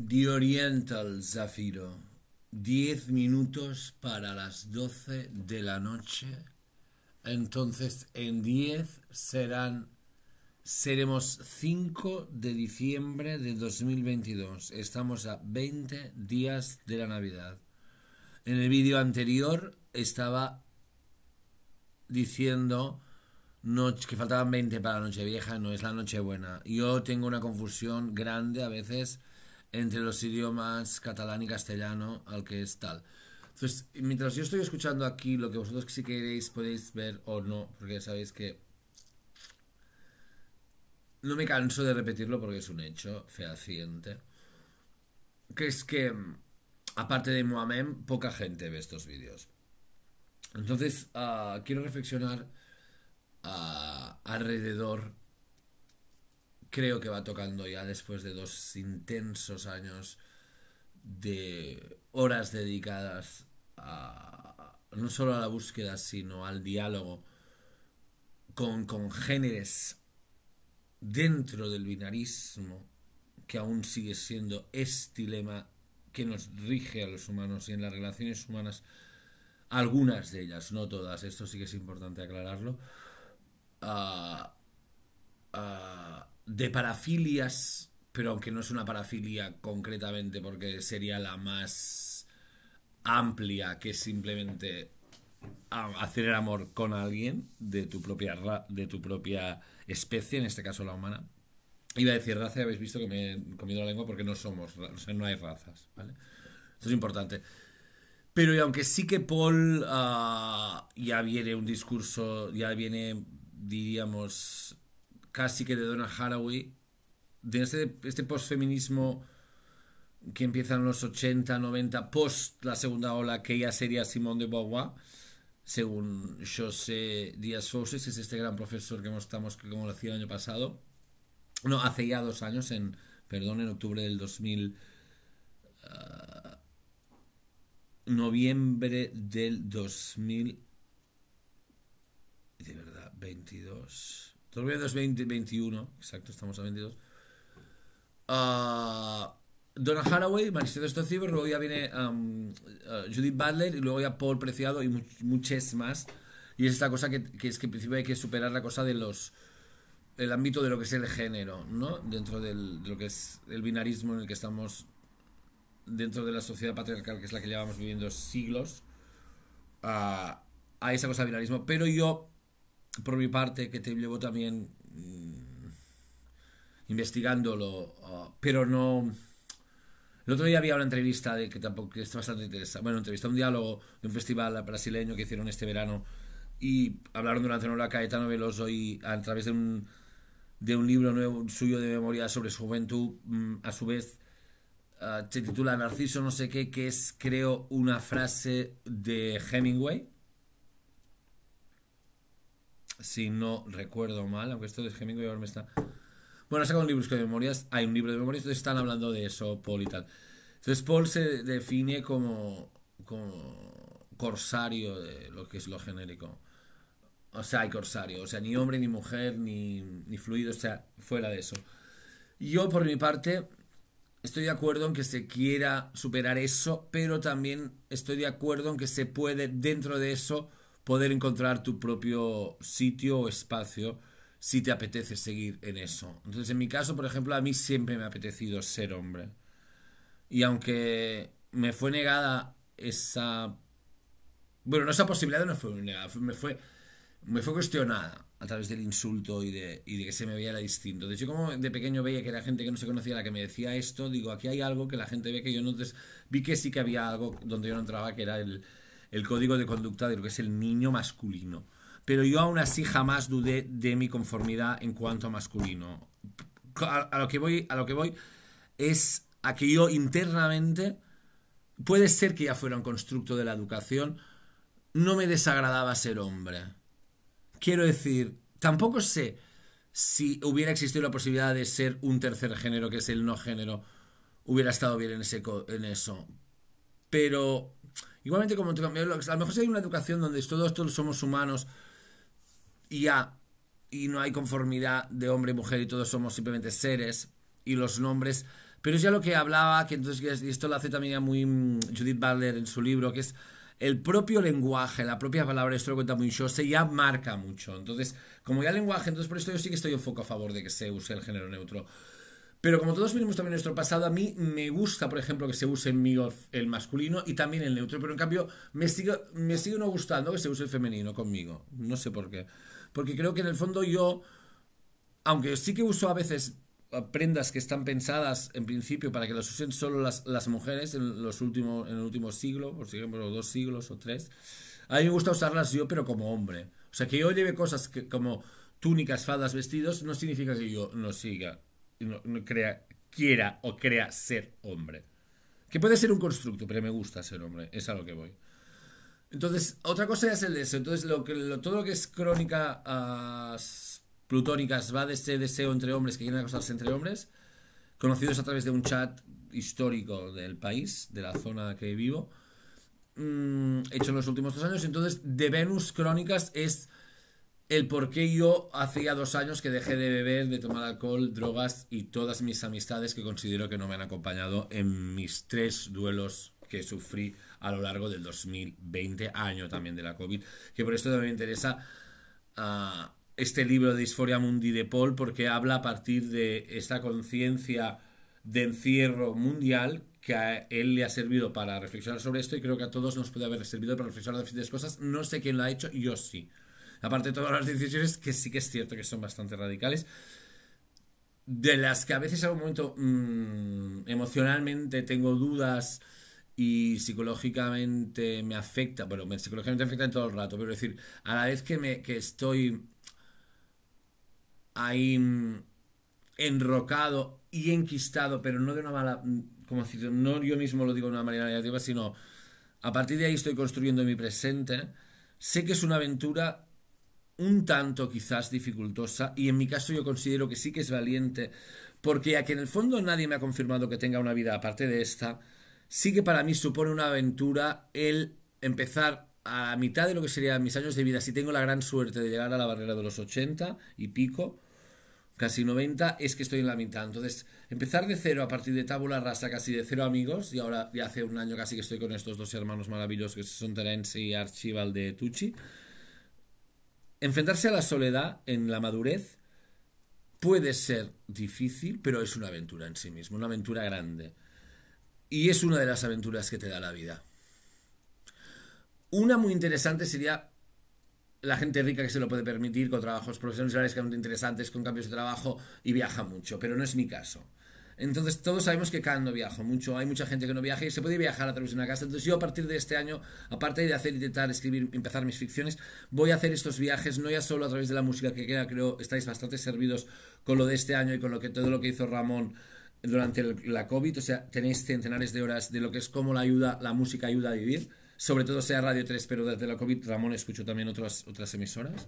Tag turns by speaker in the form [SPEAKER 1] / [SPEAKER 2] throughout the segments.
[SPEAKER 1] The Oriental Zafiro. Diez minutos para las doce de la noche. Entonces, en diez serán. Seremos 5 de diciembre de 2022. Estamos a 20 días de la Navidad. En el vídeo anterior estaba diciendo que faltaban 20 para la Nochevieja, no es la Nochebuena. Yo tengo una confusión grande a veces entre los idiomas catalán y castellano al que es tal. Entonces, mientras yo estoy escuchando aquí, lo que vosotros si queréis podéis ver o no, porque ya sabéis que no me canso de repetirlo porque es un hecho fehaciente, que es que, aparte de Mohamed poca gente ve estos vídeos. Entonces, ah, quiero reflexionar ah, alrededor creo que va tocando ya después de dos intensos años de horas dedicadas no solo a la búsqueda, sino al diálogo con congéneres dentro del binarismo, que aún sigue siendo este dilema que nos rige a los humanos y en las relaciones humanas, algunas de ellas, no todas, esto sí que es importante aclararlo, ah, ah, de parafilias, pero aunque no es una parafilia concretamente porque sería la más amplia que simplemente hacer el amor con alguien de tu propia de tu propia especie, en este caso la humana. Iba a decir raza, habéis visto que me he comido la lengua porque no somos, o sea, no hay razas, ¿vale? Esto es importante. Pero y aunque sí que Paul ah, ya viene un discurso, ya viene, diríamos, casi que de Donna Haraway, de este, este postfeminismo que empieza en los 80, 90, post la segunda ola, que ya sería Simone de Beauvoir, según José Díaz Fauces, que es este gran profesor que mostramos, como lo hacía el año pasado, no, hace ya dos años, en, perdón, en octubre del 2000, ah, noviembre del 2000, de verdad, 22. 2021, exacto, estamos a 22. Ah, Donna Haraway, Manchester Stocciber, luego ya viene um, uh, Judith Butler y luego ya Paul Preciado y muchas más. Y es esta cosa que, es que en principio hay que superar la cosa de los el ámbito de lo que es el género, ¿no? Dentro del, de lo que es el binarismo en el que estamos dentro de la sociedad patriarcal, que es la que llevamos viviendo siglos, a ah, esa cosa del binarismo. Pero yo por mi parte que te llevo también mm, investigándolo, ah, pero no... El otro día había una entrevista de que tampoco que bastante interesante. Bueno, entrevista, un diálogo de un festival brasileño que hicieron este verano y hablaron durante una hora Caetano Veloso y a través de un, de un libro nuevo suyo de memoria sobre su juventud, mm, a su vez ah, se titula Narciso no sé qué, que es creo una frase de Hemingway si no recuerdo mal, aunque esto de y ahora me está... Bueno, ha sacado un libro de memorias, hay un libro de memorias, entonces están hablando de eso, Paul y tal. Entonces Paul se define como, como corsario de lo que es lo genérico. O sea, hay corsario, o sea, ni hombre, ni mujer, ni, ni fluido, o sea, fuera de eso. Yo, por mi parte, estoy de acuerdo en que se quiera superar eso, pero también estoy de acuerdo en que se puede, dentro de eso, poder encontrar tu propio sitio o espacio si te apetece seguir en eso. Entonces, en mi caso, por ejemplo, a mí siempre me ha apetecido ser hombre. Y aunque me fue negada esa... Bueno, no esa posibilidad no fue negada, me fue, me fue cuestionada a través del insulto y de, y de que se me veía la distinto. De hecho, como de pequeño veía que era gente que no se conocía la que me decía esto, digo, aquí hay algo que la gente ve que yo no... Vi que sí que había algo donde yo no entraba, que era el, el código de conducta de lo que es el niño masculino. Pero yo aún así jamás dudé de mi conformidad en cuanto a masculino. A, lo, que voy, a lo que voy es a que yo internamente, puede ser que ya fuera un constructo de la educación, no me desagradaba ser hombre. Quiero decir, tampoco sé si hubiera existido la posibilidad de ser un tercer género, que es el no género, hubiera estado bien en, ese, en eso. Pero Igualmente como a lo mejor hay una educación donde todos, todos somos humanos y ya, y no hay conformidad de hombre y mujer y todos somos simplemente seres y los nombres, pero es ya lo que hablaba, que entonces, y esto lo hace también muy mm, Judith Butler en su libro, que es el propio lenguaje, la propia palabra, esto lo cuenta muy se ya marca mucho. Entonces, como ya el lenguaje, entonces por esto yo sí que estoy un poco a favor de que se use el género neutro. Pero como todos vivimos también nuestro pasado, a mí me gusta, por ejemplo, que se use en mí el masculino y también el neutro, pero en cambio me sigue, me sigue no gustando que se use el femenino conmigo. No sé por qué. Porque creo que en el fondo yo, aunque sí que uso a veces prendas que están pensadas en principio para que las usen solo las, las mujeres en, los últimos, en el último siglo, por ejemplo, dos siglos o tres, a mí me gusta usarlas yo, pero como hombre. O sea, que yo lleve cosas como túnicas, faldas, vestidos, no significa que yo no siga no, crea, quiera o crea ser hombre. Que puede ser un constructo, pero me gusta ser hombre, es a lo que voy. Entonces, otra cosa es el deseo. Entonces, lo todo lo que es crónica plutónicas va de ese deseo entre hombres que quieren acostarse entre hombres, conocidos a través de un chat histórico del país, de la zona que vivo, mm, hecho en los últimos dos años. Entonces, de Venus crónicas es el por qué yo hacía dos años que dejé de beber, de tomar alcohol, drogas y todas mis amistades que considero que no me han acompañado en mis tres duelos que sufrí a lo largo del 2020, año también de la COVID, que por esto también me interesa ah, este libro de Disforia Mundi de Paul, porque habla a partir de esta conciencia de encierro mundial que a él le ha servido para reflexionar sobre esto y creo que a todos nos puede haber servido para reflexionar sobre cosas. No sé quién lo ha hecho, yo sí aparte de todas las decisiones que sí que es cierto que son bastante radicales, de las que a veces en algún momento mm, emocionalmente tengo dudas y psicológicamente me afecta, bueno, me, psicológicamente me afecta en todo el rato, pero es decir, a la vez que, me, que estoy ahí mm, enrocado y enquistado, pero no de una mala, mm, como decir, no yo mismo lo digo de una manera negativa, sino a partir de ahí estoy construyendo mi presente, sé que es una aventura un tanto quizás dificultosa y en mi caso yo considero que sí que es valiente porque a que en el fondo nadie me ha confirmado que tenga una vida aparte de esta, sí que para mí supone una aventura el empezar a mitad de lo que serían mis años de vida, si tengo la gran suerte de llegar a la barrera de los 80 y pico, casi 90, es que estoy en la mitad. Entonces, empezar de cero a partir de tabula rasa, casi de cero amigos, y ahora ya hace un año casi que estoy con estos dos hermanos maravillosos que son Terence y Archibald de Tucci, Enfrentarse a la soledad en la madurez puede ser difícil, pero es una aventura en sí mismo, una aventura grande. Y es una de las aventuras que te da la vida. Una muy interesante sería la gente rica que se lo puede permitir con trabajos profesionales que son interesantes, con cambios de trabajo y viaja mucho, pero no es mi caso. Entonces todos sabemos que cada no viaja mucho, hay mucha gente que no viaja y se puede viajar a través de una casa. Entonces yo a partir de este año, aparte de hacer, y intentar escribir, empezar mis ficciones, voy a hacer estos viajes no ya solo a través de la música, que queda, creo estáis bastante servidos con lo de este año y con lo que todo lo que hizo Ramón durante la COVID, o sea, tenéis centenares de horas de lo que es cómo la ayuda, la música ayuda a vivir, sobre todo sea Radio 3, pero desde la COVID Ramón escuchó también otras, otras emisoras.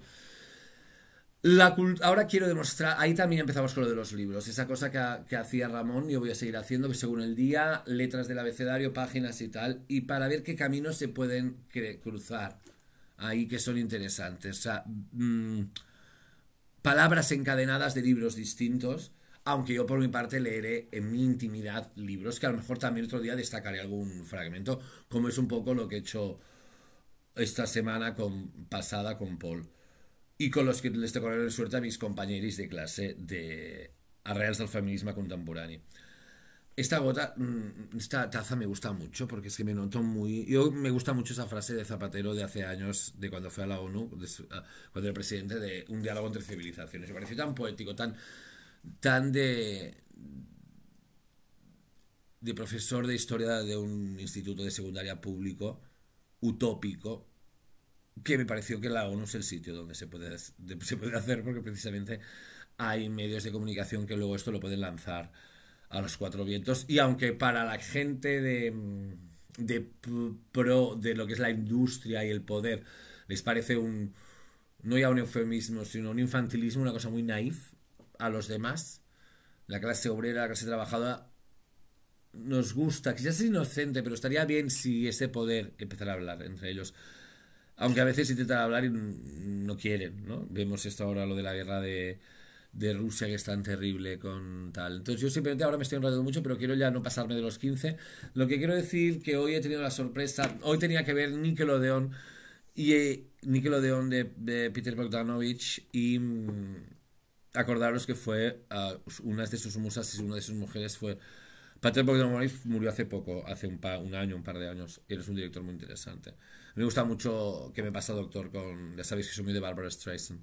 [SPEAKER 1] Ahora quiero demostrar, ahí también empezamos con lo de los libros, esa cosa que, hacía Ramón, yo voy a seguir haciendo, que según el día, letras del abecedario, páginas y tal, y para ver qué caminos se pueden cruzar ahí que son interesantes. O sea, mm, palabras encadenadas de libros distintos, aunque yo por mi parte leeré en mi intimidad libros, que a lo mejor también otro día destacaré algún fragmento, como es un poco lo que he hecho esta semana con, pasada con Paul. Y con los que les la suerte a mis compañeros de clase, de Arreales del Feminismo contemporáneo. Esta gota, mm, esta taza me gusta mucho porque es que me noto muy... Yo me gusta mucho esa frase de Zapatero de hace años, de cuando fue a la ONU, ah, cuando era presidente, de un diálogo entre civilizaciones. Me pareció tan poético, tan, tan de, de profesor de historia de un instituto de secundaria público, utópico, que me pareció que la ONU es el sitio donde se puede, se hacer, porque precisamente hay medios de comunicación que luego esto lo pueden lanzar a los cuatro vientos. Y aunque para la gente de, de pro de lo que es la industria y el poder les parece un, no ya un eufemismo, sino un infantilismo, una cosa muy naif a los demás, la clase obrera, la clase trabajadora, nos gusta, quizás es inocente, pero estaría bien si ese poder empezara a hablar entre ellos. Aunque a veces intentan hablar y no quieren, ¿no? Vemos esto ahora, lo de la guerra de, Rusia que es tan terrible con tal. Entonces yo simplemente ahora me estoy enredando mucho, pero quiero ya no pasarme de los 15. Lo que quiero decir que hoy he tenido la sorpresa, hoy tenía que ver Nickelodeon y eh, de, Peter Bogdanovich y mm, acordaros que fue ah, una de sus musas y una de sus mujeres fue Patrick Bogdanovich murió hace poco, hace un, año, un par de años, y eres un director muy interesante. me gusta mucho que me pasa Doctor con... Ya sabéis que soy muy de Barbara Streisand.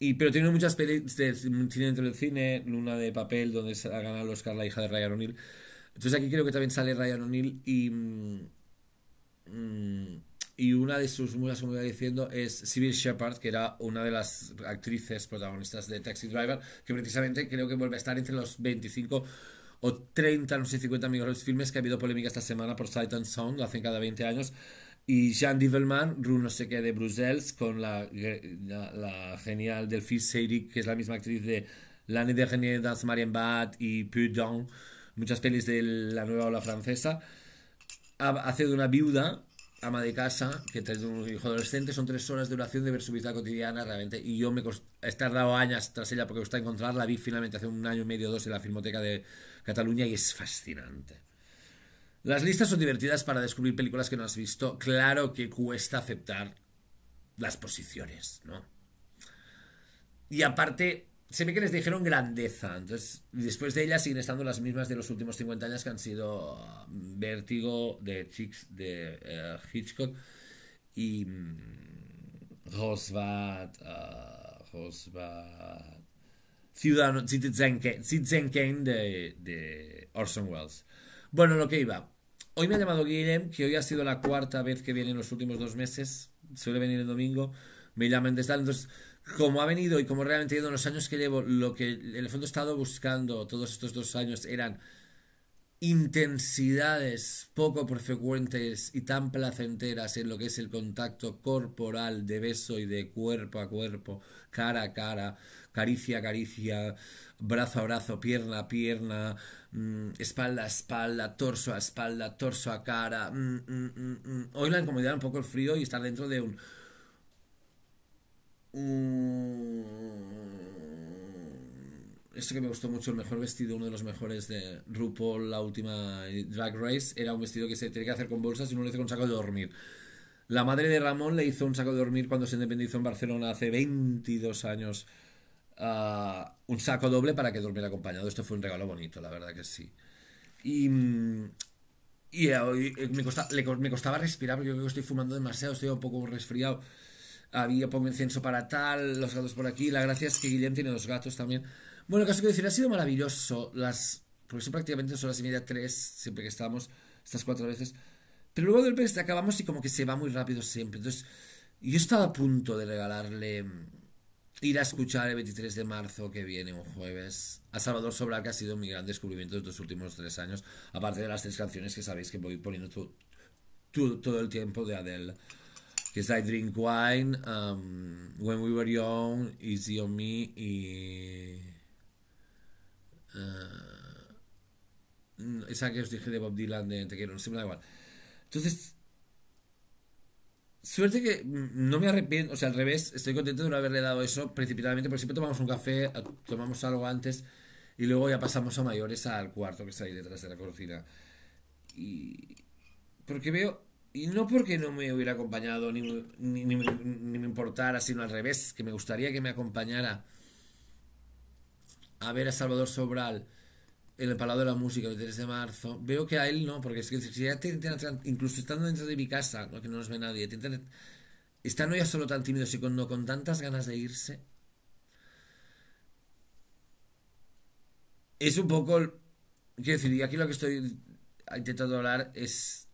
[SPEAKER 1] Y, pero tiene muchas películas, de dentro del cine, Luna de Papel, donde se ha ganado el Oscar la hija de Ryan O'Neill. Entonces aquí creo que también sale Ryan O'Neill y... Mm, y una de sus mulas, como iba diciendo, es Sybil Shepard, que era una de las actrices protagonistas de Taxi Driver, que precisamente creo que vuelve a estar entre los 25 o 30, no sé, 50 mejores filmes que ha habido polémica esta semana por Sight and Sound, hacen cada 20 años. Y Jean Divelman, Rue no sé de Bruxelles, con la, genial Delphine Seyrig, que es la misma actriz de L'année de dans Marienbad y Pudon, muchas pelis de la nueva ola francesa, ha, hace una viuda ama de casa, que trae un hijo adolescente, son tres horas de duración de ver su vida cotidiana realmente. Y yo me he tardado años tras ella porque me gusta encontrarla. la Vi finalmente hace un año y medio o dos en la Filmoteca de Cataluña y es fascinante. Las listas son divertidas para descubrir películas que no has visto. Claro que cuesta aceptar las posiciones, ¿no? Y aparte, se ve que les dijeron grandeza. Entonces, después de ella siguen estando las mismas de los últimos 50 años que han sido um, Vértigo de, de eh, Hitchcock y mm, Rosbad, uh, Ciudadano, Citizen de, Orson Welles. Bueno, lo que iba. Hoy me ha llamado Guillem, que hoy ha sido la cuarta vez que viene en los últimos dos meses. Suele venir el domingo. Me llaman de entonces como ha venido y como realmente en los años que llevo, lo que en el fondo he estado buscando todos estos dos años eran intensidades poco frecuentes y tan placenteras en lo que es el contacto corporal de beso y de cuerpo a cuerpo, cara a cara, caricia a caricia, brazo a brazo, pierna a pierna, mm, espalda a espalda, torso a espalda, torso a cara. Mm, mm, Hoy la incomodidad un poco el frío y estar dentro de un Mm, esto que me gustó mucho, el mejor vestido, uno de los mejores de RuPaul, la última eh, Drag Race, era un vestido que se tiene que hacer con bolsas y no lo hizo con saco de dormir. La madre de Ramón le hizo un saco de dormir cuando se independizó en Barcelona hace 22 años. un saco doble para que durmiera acompañado. Esto fue un regalo bonito, la verdad que sí. Y, mm, y, eh, me, me, costaba respirar porque yo estoy fumando demasiado, estoy un poco resfriado había pongo incienso para tal, los gatos por aquí. La gracia es que Guillem tiene dos gatos también. Bueno, caso que decir, ha sido maravilloso. Las, porque son prácticamente dos las y media, tres, siempre que estamos, estas cuatro veces. Pero luego del te este acabamos y como que se va muy rápido siempre. Entonces, yo estaba a punto de regalarle mm, ir a escuchar el 23 de marzo que viene, un jueves, a Salvador Sobral, que ha sido mi gran descubrimiento de estos últimos tres años, aparte de las tres canciones que sabéis que voy poniendo todo, todo el tiempo de Adele que I drink wine um, when we were young, easy on me y. Uh, mm, esa que os dije de Bob Dylan de Te quiero, no sé, me da igual. Entonces, Suerte que no me arrepiento, o sea, al revés, estoy contento de no haberle dado eso precipitadamente, porque siempre tomamos un café, tomamos algo antes y luego ya pasamos a mayores al cuarto que está ahí detrás de la cocina. Y. Porque veo y no porque no me hubiera acompañado, ni, ni, me importara, sino al revés, que me gustaría que me acompañara a ver a Salvador Sobral en el palado de la Música el 3 de marzo. Veo que a él no, porque es que si ya te incluso estando dentro de mi casa, ¿no? que no nos ve nadie, Está no ya solo tan tímidos Sino con, con tantas ganas de irse. Es un poco. Quiero decir, y aquí lo que estoy intentando hablar es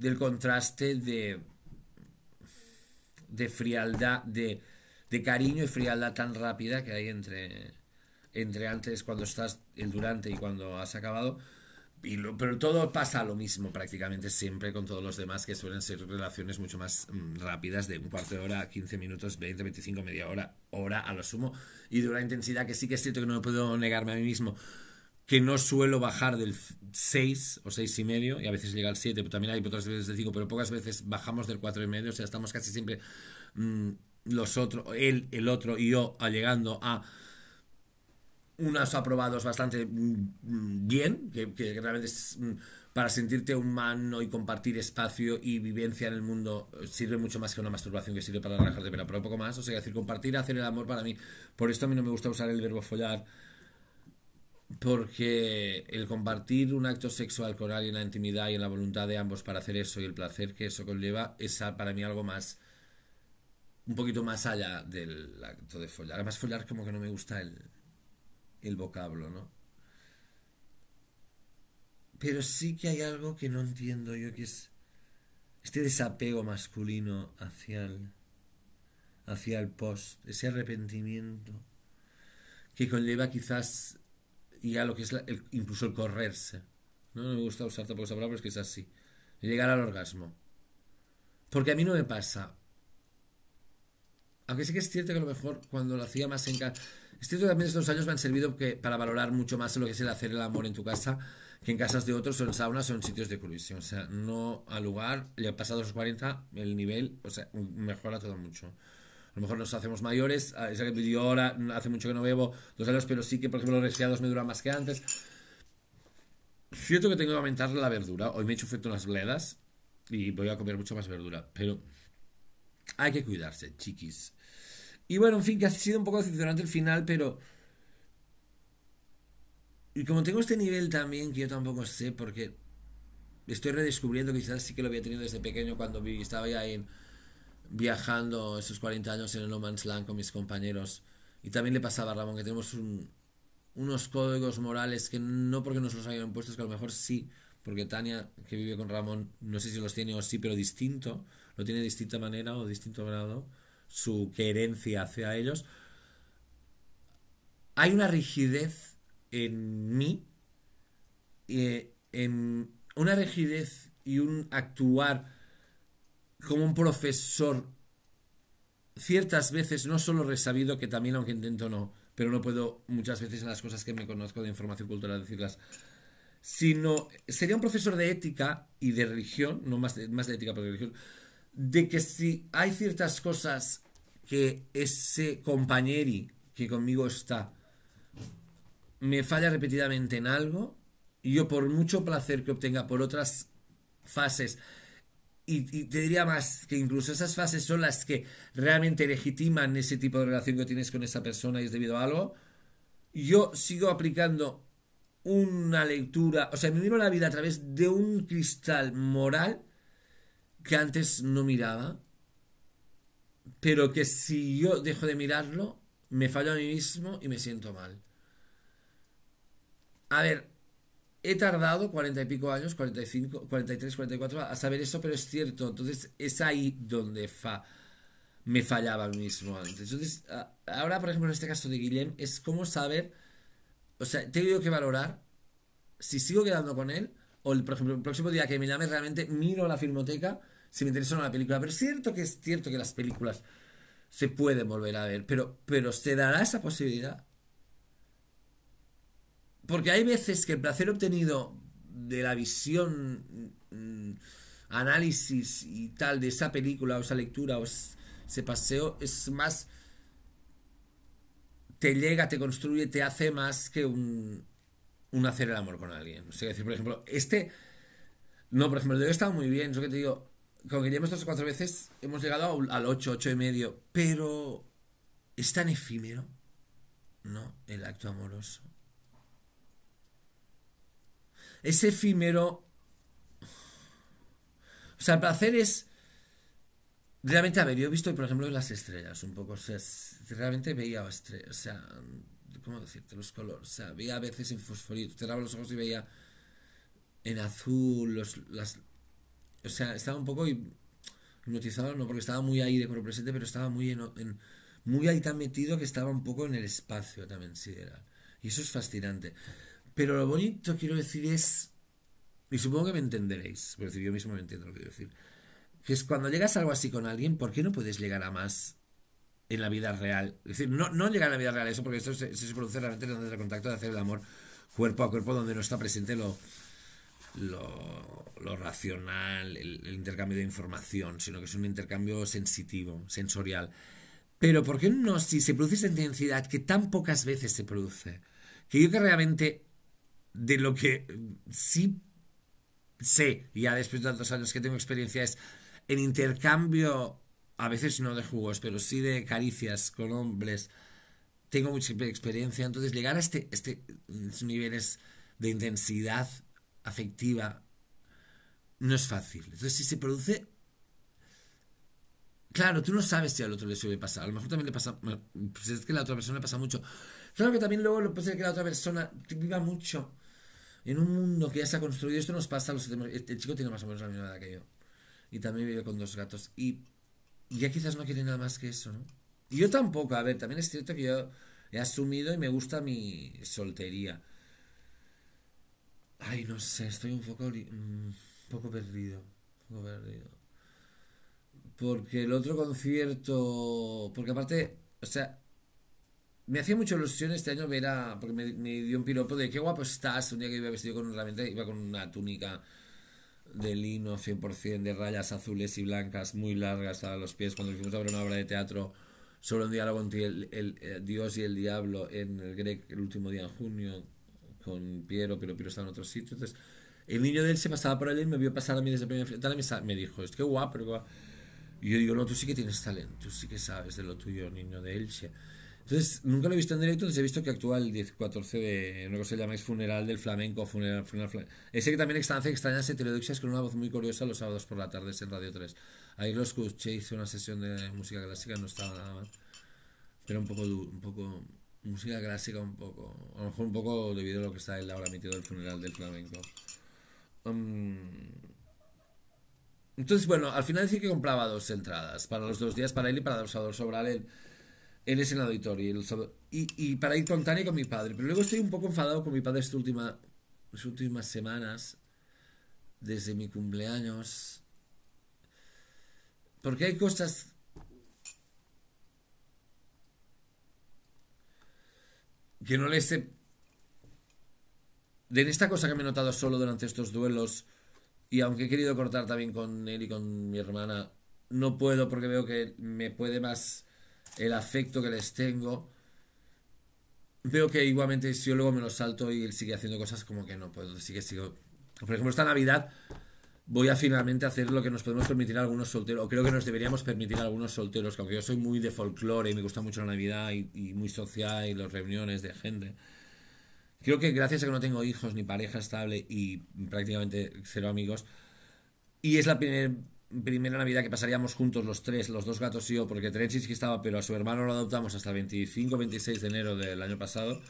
[SPEAKER 1] del contraste de, de frialdad, de, cariño y frialdad tan rápida que hay entre, entre antes cuando estás, el durante y cuando has acabado. Y pero todo pasa lo mismo prácticamente siempre con todos los demás que suelen ser relaciones mucho más mm, rápidas de un cuarto de hora, 15 minutos, 20, 25, media hora, hora a lo sumo y de una intensidad que sí que es cierto que no puedo negarme a mí mismo que no suelo bajar del 6 o seis y medio, y a veces llega al 7, pero también hay otras veces de 5, pero pocas veces bajamos del cuatro y medio, o sea, estamos casi siempre mm, los otros, él, el otro y yo llegando a unos aprobados bastante mm, bien, que, realmente mm, para sentirte humano y compartir espacio y vivencia en el mundo eh, sirve mucho más que una masturbación que sirve para relajarte, pero, pero poco más, o sea, decir, compartir, hacer el amor para mí, por esto a mí no me gusta usar el verbo follar, porque el compartir un acto sexual con alguien en la intimidad y en la voluntad de ambos para hacer eso y el placer que eso conlleva es ah, para mí algo más un poquito más allá del acto de follar. Además follar como que no me gusta el, el vocablo, ¿no? Pero sí que hay algo que no entiendo yo que es este desapego masculino hacia el hacia el post, ese arrepentimiento que conlleva quizás y a lo que es el, incluso el correrse. ¿no? me gusta usar tampoco esa palabra, pero es que es así. Llegar al orgasmo. Porque a mí no me pasa. Aunque sí que es cierto que a lo mejor cuando lo hacía más en casa... Es cierto que también estos años me han servido que, para valorar mucho más lo que es el hacer el amor en tu casa que en casas de otros o en saunas o en sitios de cruising. O sea, no al lugar, ya pasados los 40, el nivel, o sea, mejora todo mucho a lo mejor nos hacemos mayores, ah, yo ahora hace mucho que no bebo dos años, pero sí que, por ejemplo, los resfriados me duran más que antes. Cierto que tengo que aumentar la verdura. Hoy me he hecho efecto unas bledas y voy a comer mucho más verdura, pero hay que cuidarse, chiquis. Y bueno, en fin, que ha sido un poco decepcionante el final, pero... Y como tengo este nivel también, que yo tampoco sé, porque estoy redescubriendo, quizás sí que lo había tenido desde pequeño cuando estaba ya en viajando esos 40 años en el No Man's Land con mis compañeros. Y también le pasaba a Ramón que tenemos unos códigos morales que no porque nos los hayan puesto, es que a lo mejor sí, porque Tania, que vive con Ramón, no sé si los tiene o sí, pero distinto, lo tiene de distinta manera o distinto grado, su querencia hacia ellos. Hay una rigidez en mí, eh, en una rigidez y un actuar como un profesor, ciertas veces no solo resabido, que también aunque intento no, pero no puedo muchas veces en las cosas que me conozco de información cultural decirlas, sino sería un profesor de ética y de religión, no más de, más de ética, pero de religión, de que si hay ciertas cosas que ese compañeri que conmigo está me falla repetidamente en algo, y yo por mucho placer que obtenga por otras fases y, te diría más que incluso esas fases son las que realmente legitiman ese tipo de relación que tienes con esa persona y es debido a algo, yo sigo aplicando una lectura, o sea, me miro la vida a través de un cristal moral que antes no miraba, pero que si yo dejo de mirarlo, me fallo a mí mismo y me siento mal. A ver, He tardado cuarenta y pico años, 45, 43, 44, a saber eso, pero es cierto. Entonces es ahí donde me fallaba el mismo antes. Entonces, ahora, por ejemplo, en este caso de Guillem, es como saber, o sea, tengo que valorar si sigo quedando con él, o el, por ejemplo, el próximo día que me llame realmente miro la filmoteca si me interesa una película. Pero es cierto que es cierto que las películas se pueden volver a ver, pero, pero se dará esa posibilidad. Porque hay veces que el placer obtenido de la visión, mm, análisis y tal de esa película o esa lectura o ese paseo es más te llega, te construye, te hace más que un, hacer el amor con alguien. O sea, por ejemplo, este. No, por ejemplo, el de hoy muy bien. Yo que te digo, con que llevamos dos o cuatro veces, hemos llegado al 8, 8 y medio. Pero. Es tan efímero, ¿no? El acto amoroso es efímero. O sea, el placer es... Realmente, a ver, yo he visto, por ejemplo, las estrellas un poco. O sea, realmente veía estrellas. O sea, ¿cómo decirte? Los colores. O sea, veía a veces en fosforito. Cerraba los ojos y veía en azul. Los, las, o sea, estaba un poco hipnotizado, no porque estaba muy ahí de coro presente, pero estaba muy, en, muy ahí tan metido que estaba un poco en el espacio también era, Y eso es fascinante. Pero lo bonito, quiero decir, es, y supongo que me entenderéis, pero decir, yo mismo me entiendo lo que quiero decir, que es cuando llegas a algo así con alguien, ¿por qué no puedes llegar a más en la vida real? Es decir, no, no llegar a la vida real, eso porque esto se, produce realmente en el contacto de hacer el amor cuerpo a cuerpo, donde no está presente lo, lo, racional, el, el, intercambio de información, sino que es un intercambio sensitivo, sensorial. Pero ¿por qué no si se produce esa intensidad que tan pocas veces se produce? Que yo que realmente de lo que sí sé, ya después de tantos años que tengo experiencia, es en intercambio, a veces no de jugos, pero sí de caricias con hombres. Tengo mucha experiencia, entonces llegar a este, este niveles de intensidad afectiva no es fácil. Entonces, si se produce. Claro, tú no sabes si al otro le suele pasar. A lo mejor también le pasa. Pues es que a la otra persona le pasa mucho. Claro que también luego puede ser que la otra persona viva mucho en un mundo que ya se ha construido, esto nos pasa a los El chico tiene más o menos la misma edad que yo. Y también vive con dos gatos. Y, ya quizás no quiere nada más que eso, ¿no? Y yo tampoco, a ver, también es cierto que yo he asumido y me gusta mi soltería. Ay, no sé, estoy un poco, mm, un poco perdido. Un poco perdido. Porque el otro concierto. Porque aparte, o sea, me hacía mucha ilusión este año ver a. Porque me, dio un piropo de qué guapo pues estás. Un día que iba vestido con iba con una túnica de lino 100%, de rayas azules y blancas muy largas a los pies. Cuando fuimos a ver una obra de teatro sobre un diálogo entre el, eh, Dios y el diablo en el Grec el último día en junio con Piero, pero Piero estaba en otro sitio. Entonces, el niño de él se pasaba por él y me vio pasar a mí desde el primer la me dijo, es que guapo, pero guapo. Y yo digo, no, tú sí que tienes talento, tú sí que sabes de lo tuyo, niño de Elche. Entonces, nunca lo he visto en directo, entonces he visto que actúa el 14 de sé se llama llamáis funeral del flamenco, funeral, funeral, Ese que también extraña extrañas heterodoxias con una voz muy curiosa los sábados por la tarde en Radio 3. Ahí lo escuché, hice una sesión de música clásica, no estaba nada mal. Pero un poco, un poco, música clásica, un poco, a lo mejor un poco debido a lo que está él ahora metido del funeral del flamenco. Mm. entonces, bueno, al final sí que compraba dos entradas, para los dos días para él y para los sábados sobre él él es el auditor y, el, y, para ir con Tania y con mi padre. Pero luego estoy un poco enfadado con mi padre estas última, estas últimas semanas, desde mi cumpleaños, porque hay cosas... Que no le sé... De esta cosa que me he notado solo durante estos duelos, y aunque he querido cortar también con él y con mi hermana, no puedo porque veo que me puede más el afecto que les tengo, veo que igualmente si yo luego me lo salto y él sigue haciendo cosas como que no, pues sigue, sigo. Por ejemplo, esta Navidad voy a finalmente hacer lo que nos podemos permitir a algunos solteros, o creo que nos deberíamos permitir a algunos solteros, aunque yo soy muy de folclore y me gusta mucho la Navidad y, y muy social y las reuniones de gente, creo que gracias a que no tengo hijos ni pareja estable y prácticamente cero amigos, y es la primera primera Navidad que pasaríamos juntos los tres, los dos gatos y yo, porque que estaba, pero a su hermano lo adoptamos hasta el 25 26 de enero del año pasado.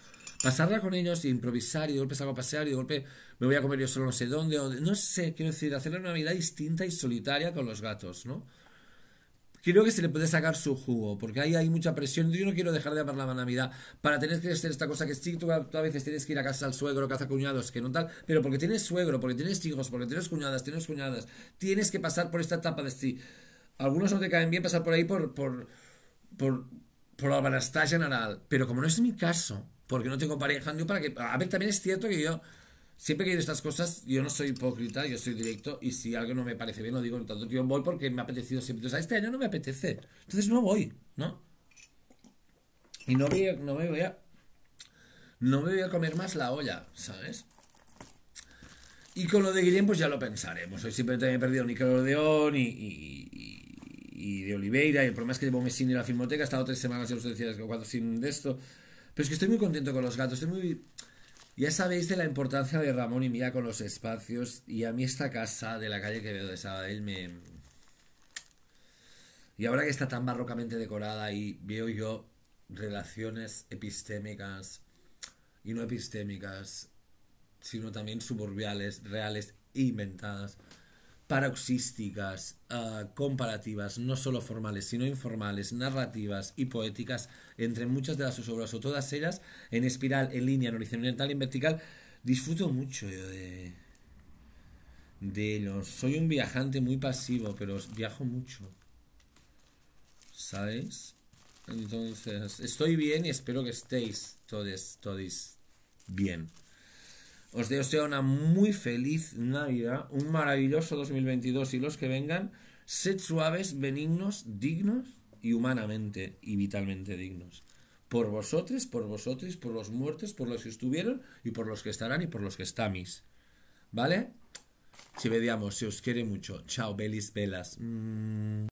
[SPEAKER 1] Pasarla con ellos, improvisar y de golpe salgo a pasear y de golpe me voy a comer yo solo no sé dónde, no sé, quiero decir, hacer una Navidad distinta y solitaria con los gatos, ¿no? creo que se le puede sacar su jugo, porque ahí hay mucha presión. Yo no quiero dejar de amar la Navidad para tener que hacer esta cosa que sí, tú a veces tienes que ir a casa al suegro, casa cuñados, que no tal, pero porque tienes suegro, porque tienes hijos, porque tienes cuñadas, tienes cuñadas, tienes que pasar por esta etapa de sí. Algunos no te caen bien pasar por ahí por, por, por, por la general, pero como no es mi caso, porque no tengo pareja, yo para que... A ver, también es cierto que yo Siempre que hay estas cosas, yo no soy hipócrita, yo soy directo y si algo no me parece bien, lo digo, en tanto yo voy porque me ha apetecido siempre. sea, este año no me apetece, entonces no voy, ¿no? Y no, voy no me voy a... No me voy a comer más la olla, ¿sabes? Y con lo de Guillén, pues ya lo pensaremos. Hoy siempre he perdido Nickelodeon y, y, y, de Oliveira. Y el problema es que llevo un mes sin ir a la filmoteca. He estado tres semanas, ya os decía, sin de esto. Pero es que estoy muy contento con los gatos. Estoy muy ya sabéis de la importancia de Ramón y mía con los espacios y a mí esta casa de la calle que veo de Sabadell me... Y ahora que está tan barrocamente decorada y veo yo relaciones epistémicas y no epistémicas, sino también suburbiales, reales e inventadas, paroxísticas, ah, comparativas, no solo formales, sino informales, narrativas y poéticas, entre muchas de las sus obras, o todas ellas, en espiral, en línea, en horizontal y en vertical, disfruto mucho yo de, de ellos. Soy un viajante muy pasivo, pero viajo mucho. ¿Sabes? Entonces, estoy bien y espero que estéis todos, todos bien. Os deseo una muy feliz Navidad, un maravilloso 2022 y los que vengan, sed suaves, benignos, dignos y humanamente y vitalmente dignos. Por vosotros, por vosotros, por los muertos, por los que estuvieron y por los que estarán y por los que estamos. ¿Vale? Si veíamos, se os quiere mucho. Chao, belis, velas. Mm.